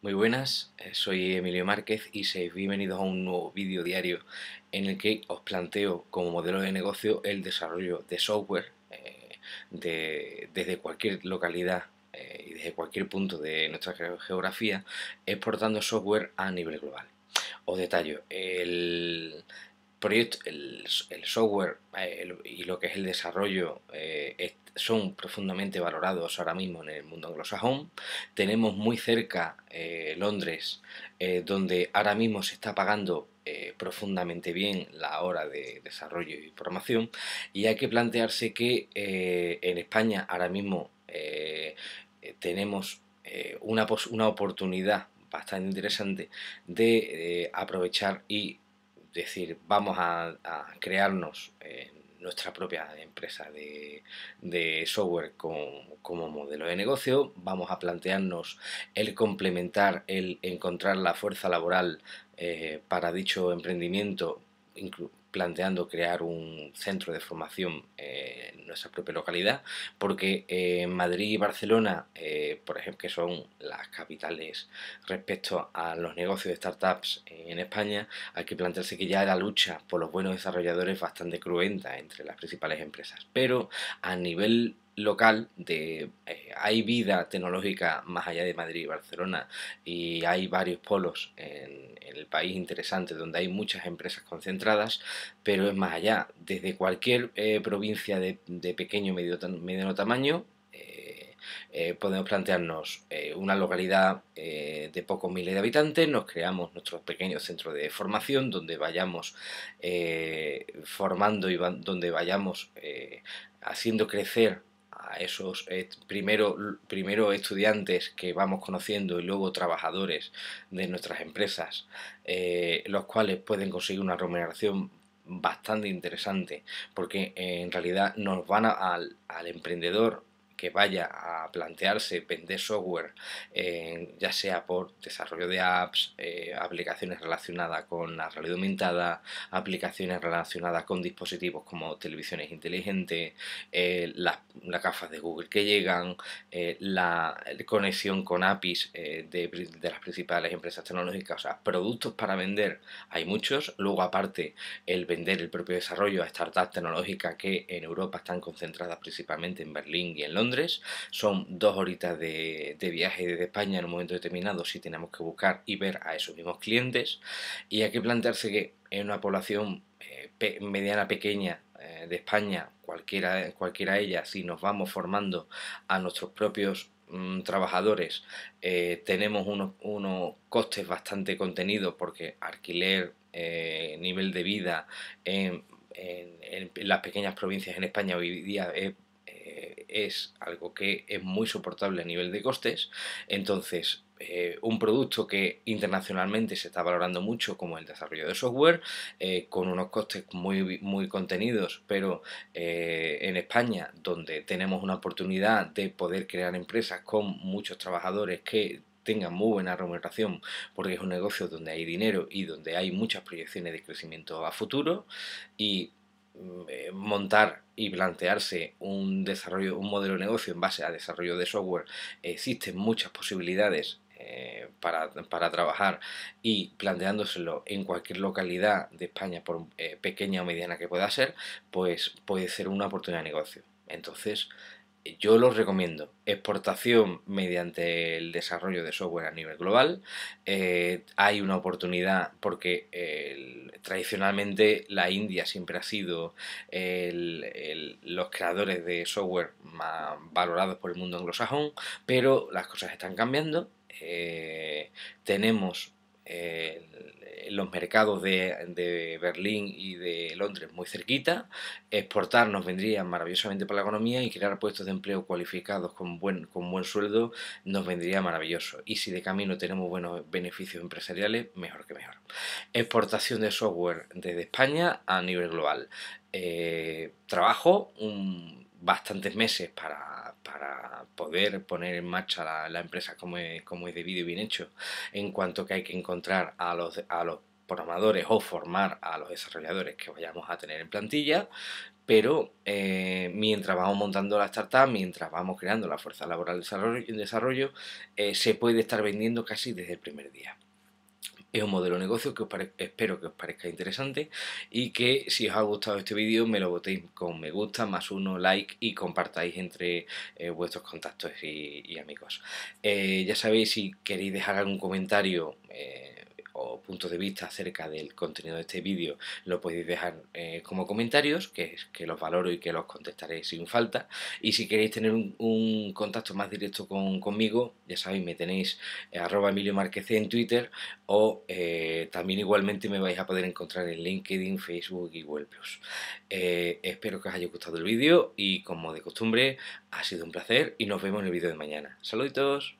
Muy buenas, eh, soy Emilio Márquez y seis bienvenidos a un nuevo vídeo diario en el que os planteo como modelo de negocio el desarrollo de software eh, desde cualquier localidad eh, y desde cualquier punto de nuestra geografía exportando software a nivel global. Os detallo, el, el, software eh, y lo que es el desarrollo eh, son profundamente valorados ahora mismo en el mundo anglosajón. Tenemos muy cerca eh, Londres, donde ahora mismo se está pagando profundamente bien la hora de desarrollo y formación. Y hay que plantearse que en España ahora mismo tenemos una, una oportunidad bastante interesante de aprovechar y es decir, vamos a, crearnos eh, nuestra propia empresa de, software como modelo de negocio, vamos a plantearnos el complementar, el encontrar la fuerza laboral eh, para dicho emprendimiento, planteando crear un centro de formación eh, en nuestra propia localidad, porque en eh, Madrid y Barcelona, eh, por ejemplo, que son las capitales respecto a los negocios de startups en España, hay que plantearse que ya la lucha por los buenos desarrolladores es bastante cruenta entre las principales empresas. Pero a nivel local de eh, hay vida tecnológica más allá de Madrid y Barcelona y hay varios polos en, el país interesantes donde hay muchas empresas concentradas, pero es más allá, desde cualquier eh, provincia de, pequeño medio, mediano tamaño eh, podemos plantearnos una localidad de pocos miles de habitantes, nos creamos nuestro pequeño centro de formación donde vayamos formando y donde vayamos haciendo crecer a esos primeros primero, estudiantes que vamos conociendo y luego trabajadores de nuestras empresas, eh, los cuales pueden conseguir una remuneración bastante interesante, porque en realidad nos van al, al, emprendedor que vaya a plantearse vender software, ya sea por desarrollo de apps, eh, aplicaciones relacionadas con la realidad aumentada, aplicaciones relacionadas con dispositivos como televisiones inteligentes, eh, las, gafas de Google que llegan, eh, la conexión con APIs de, de, las principales empresas tecnológicas, o sea, productos para vender hay muchos, luego aparte el vender el propio desarrollo a startups tecnológicas que en Europa están concentradas principalmente en Berlín y en Londres, son dos horitas de, viaje desde España en un momento determinado si tenemos que buscar y ver a esos mismos clientes. Y hay que plantearse que en una población eh, mediana pequeña eh, de España, cualquiera, cualquiera ella, si nos vamos formando a nuestros propios mm, trabajadores eh, tenemos unos, costes bastante contenidos porque alquiler, nivel de vida en, en, las pequeñas provincias en España hoy día es eh, es algo que es muy soportable a nivel de costes. Entonces, eh, un producto que internacionalmente se está valorando mucho como el desarrollo de software, eh, con unos costes muy, muy contenidos, pero en España, donde tenemos una oportunidad de poder crear empresas con muchos trabajadores que tengan muy buena remuneración, porque es un negocio donde hay dinero y donde hay muchas proyecciones de crecimiento a futuro, y Mm, eh, montar y plantearse un desarrollo, un modelo de negocio en base a desarrollo de software, existen muchas posibilidades eh, para, trabajar y planteándoselo en cualquier localidad de España, por eh, pequeña o mediana que pueda ser, pues puede ser una oportunidad de negocio. Entonces, yo los recomiendo. Exportación mediante el desarrollo de software a nivel global. Eh, hay una oportunidad porque tradicionalmente la India siempre ha sido los creadores de software más valorados por el mundo anglosajón, pero las cosas están cambiando. Eh, tenemos los mercados de, Berlín y de Londres muy cerquita, exportar nos vendría maravillosamente para la economía y crear puestos de empleo cualificados con buen, con buen sueldo nos vendría maravilloso. Y si de camino tenemos buenos beneficios empresariales, mejor que mejor. Exportación de software desde España a nivel global. Eh, trabajo bastantes meses para, poder poner en marcha la, empresa como es, como es debido y bien hecho, en cuanto que hay que encontrar a los programadores o formar a los desarrolladores que vayamos a tener en plantilla, pero eh, mientras vamos montando la startup, mientras vamos creando la fuerza laboral de desarrollo, desarrollo eh, se puede estar vendiendo casi desde el primer día. Es un modelo de negocio que espero que os parezca interesante y que si os ha gustado este vídeo me lo botéis con me gusta, más uno, like y compartáis entre eh, vuestros contactos y, amigos. ya sabéis, si queréis dejar algún comentario, puntos de vista acerca del contenido de este vídeo lo podéis dejar eh, como comentarios, que, que los valoro y que los contestaré sin falta. Y si queréis tener un, contacto más directo conmigo, ya sabéis, me tenéis eh, en Twitter o eh, también igualmente me vais a poder encontrar en LinkedIn, Facebook y Google+. espero que os haya gustado el vídeo y como de costumbre ha sido un placer y nos vemos en el vídeo de mañana. Saluditos.